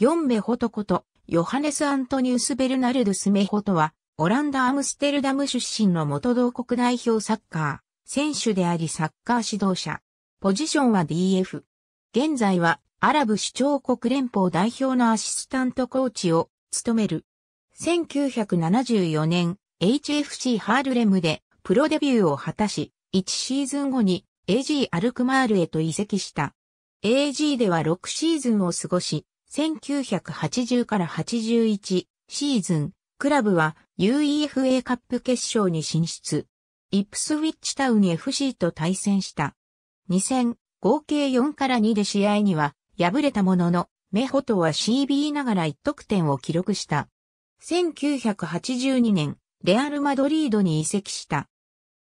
ヨン・メホトこと、ヨハネス・アントニウス・ベルナルドス・メホトは、オランダ・アムステルダム出身の元同国代表サッカー、選手でありサッカー指導者。ポジションは DF。現在は、アラブ首長国連邦代表のアシスタントコーチを務める。1974年、HFC ハールレムでプロデビューを果たし、1シーズン後に AG アルクマールへと移籍した。AG では6シーズンを過ごし、1980から81シーズン、クラブは UEFA カップ決勝に進出。イプスウィッチタウン FC と対戦した。2戦、合計4から2で試合には敗れたものの、メホトは CB ながら1得点を記録した。1982年、レアル・マドリードに移籍した。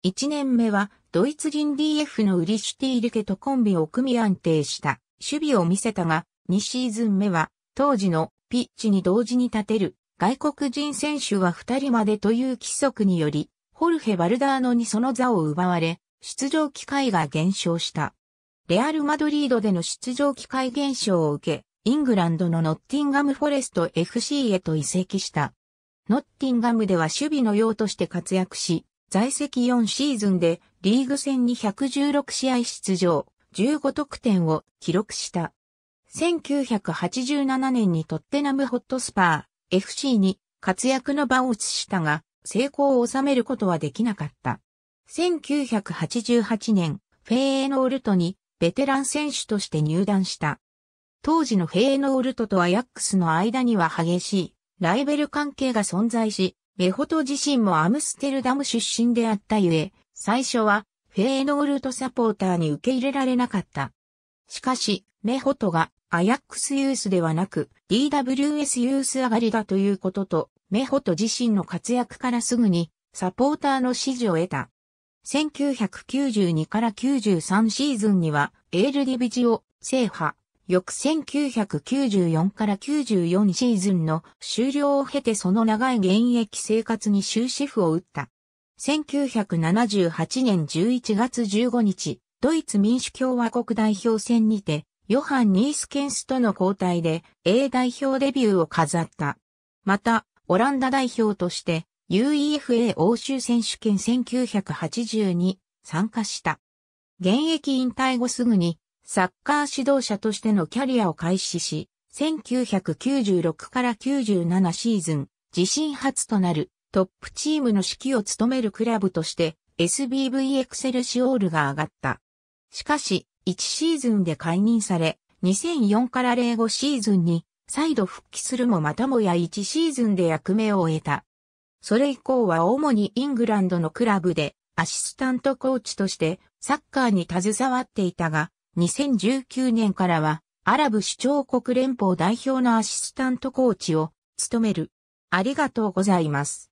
1年目は、ドイツ人 DF のウリシュティールケとコンビを組み安定した守備を見せたが、2シーズン目は、当時のピッチに同時に立てる外国人選手は2人までという規則により、ホルヘ・バルダーノにその座を奪われ、出場機会が減少した。レアル・マドリードでの出場機会減少を受け、イングランドのノッティンガム・フォレスト FC へと移籍した。ノッティンガムでは守備の用として活躍し、在籍4シーズンでリーグ戦に116試合出場、15得点を記録した。1987年にトッテナムホットスパー FC に活躍の場を移したが、成功を収めることはできなかった。1988年、フェーノールトにベテラン選手として入団した。当時のフェーノールトとアヤックスの間には激しいライベル関係が存在し、メホト自身もアムステルダム出身であったゆえ、最初はフェーノールトサポーターに受け入れられなかった。しかし、メホトがアヤックスユースではなく DWS ユース上がりだということと、メホト自身の活躍からすぐにサポーターの支持を得た。1992から93シーズンにはエールディビジを制覇。翌1994から94シーズンの終了を経てその長い現役生活に終止符を打った。1978年11月15日、ドイツ民主共和国代表選にて、ヨハン・ニースケンスとの交代で A 代表デビューを飾った。また、オランダ代表として UEFA 欧州選手権1 9 8 2に参加した。現役引退後すぐにサッカー指導者としてのキャリアを開始し、1996から97シーズン、自身初となるトップチームの指揮を務めるクラブとして SBV エクセルシオールが上がった。しかし、1シーズンで解任され、2004から05シーズンに再度復帰するもまたもや1シーズンで役目を終えた。それ以降は主にイングランドのクラブでアシスタントコーチとしてサッカーに携わっていたが、2019年からはアラブ首長国連邦代表のアシスタントコーチを務める。ありがとうございます。